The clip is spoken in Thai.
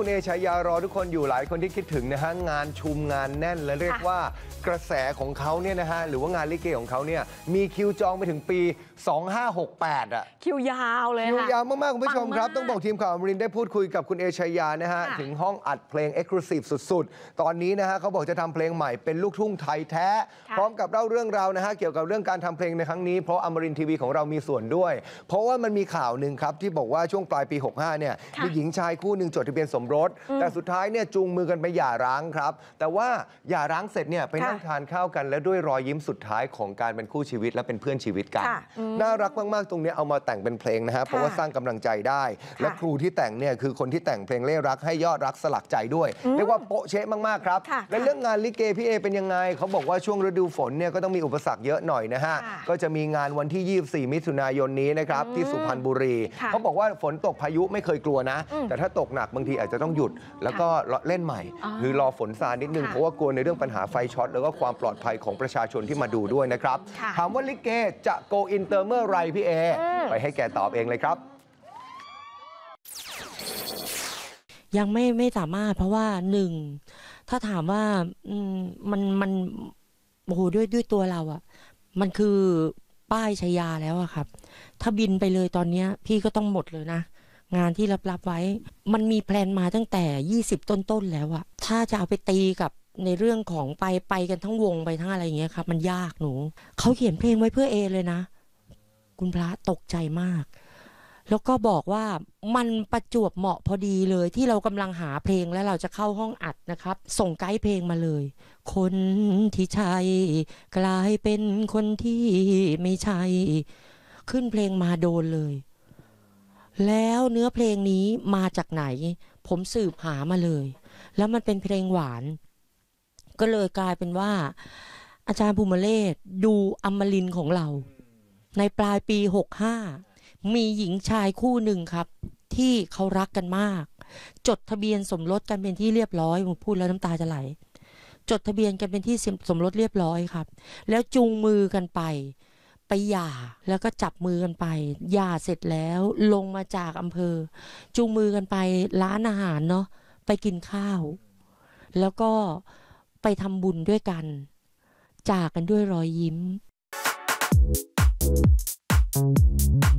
คุณเอชายา รอทุกคนอยู่หลายคนที่คิดถึงนะฮะงานชุมงานแน่น และเรียกว่า กระแสของเขาเนี่ยนะฮะหรือว่างานลิเกของเขาเนี่ยมีคิวจองไปถึงปี 2568อ่ะคิวยาวเลยคิวยาวมากๆคุณผู้ชมครับ ต้องบอกทีมข่าวอมรินได้พูดคุยกับคุณเอชายานะฮะถึงห้องอัดเพลง e x c l u s i v e สุดๆ ตอนนี้นะฮะเขาบอกจะทำเพลงใหม่เป็นลูกทุ่งไทยแท้ พร้อมกับเล่าเรื่องราวนะฮะเกี่ยวกับเรื่องการทำเพลงในครั้งนี้เพราะอมรินทีวีของเรามีส่วนด้วยเพราะว่ามันมีข่าวหนึ่งครับที่บอกว่าช่วงปลายปี65เนี่ยมีหญิงชายคู่หนึ่งจดทะเบียนสมรสแต่สุดท้ายเนี่ยจูงมือกันไปหย่าร้างครับแต่ว่าหย่าร้างเสร็จเนี่ยไปนั่งทานข้าวกันแล้วด้วยรอยยิ้มสุดท้ายของ การเป็นคู่ชีวิตและเป็นเพื่อนชีวิตกัน น่ารักมากๆ ตรงนี้เอามาแต่งเป็นเพลงนะฮะเพราะว่าสร้างกำลังใจได้ และครูที่แต่งเนี่ยคือคนที่แต่งเพลงเล่รักให้ยอดรักสลักใจด้วย เรียกว่าโปะเชะมากๆครับและเรื่องงานลิเกพี่เอเป็นยังไงเขาบอกว่าช่วงฤดูฝนเนี่ยก็ต้องมีอุปสรรคเยอะหน่อยนะฮะก็จะมีงานวันที่24 มิถุนายนนี้นะครับที่สุพรรณบุรีเขาบอกว่าฝนตกพายุไม่เคยกลัวนะแต่ถ้าตกหนักบางทีอาจจะจะต้องหยุดแล้วก็เล่นใหม่ หรือรอฝนซานิดนึง เพราะว่ากลัวในเรื่องปัญหาไฟช็อต แล้วก็ความปลอดภัยของประชาชนที่มาดูด้วยนะครับ ถามว่าลิเกจะโกอินเตอร์เมื่อไรพี่เอไปให้แกตอบเองเลยครับ ยังไม่ไม่สามารถเพราะว่าหนึ่ง ถ้าถามว่ามันมันโอ้โหด้วยด้วยตัวเราอะมันคือป้ายชายาแล้วอะครับ ถ้าบินไปเลยตอนเนี้ย พี่ก็ต้องหมดเลยนะงานที่รับๆไว้มันมีแพลนมาตั้งแต่ 20 ต้นนแล้วอะถ้าจะเอาไปตีกับในเรื่องของไปไปกันทั้งวงไปทั้งอะไรอย่างเงี้ยครับ มันยากหนูเขาเขียนเพลงไว้เพื่อเอเลยนะ คุณพระตกใจมาก แล้วก็บอกว่ามันประจวบเหมาะพอดีเลย ที่เรากำลังหาเพลงและเราจะเข้าห้องอัดนะครับ ส่งไกด์เพลงมาเลย คนที่ใช่กลายเป็นคนที่ไม่ใช่ ขึ้นเพลงมาโดนเลยแล้วเนื้อเพลงนี้มาจากไหน ผมสืบหามาเลย แล้วมันเป็นเพลงหวาน ก็เลยกลายเป็นว่า อาจารย์ภูมิเลศดูอมรินของเรา ในปลายปีหห้ามีหญิงชายคู่หนึ่งครับ ที่เขารักกันมาก จดทะเบียนสมรสกันเป็นที่เรียบร้อยผมพูดแล้วน้ำตาจะไหลจดทะเบียนกันเป็นที่สมรสเรียบร้อยครับ แล้วจูงมือกันไปไปหย่าแล้วก็จับมือกันไปหย่าเสร็จแล้ว ลงมาจากอำเภอ จูงมือกันไปร้านอาหารเนาะไปกินข้าว แล้วก็ไปทำบุญด้วยกัน จากกันด้วยรอยยิ้ม Thank you.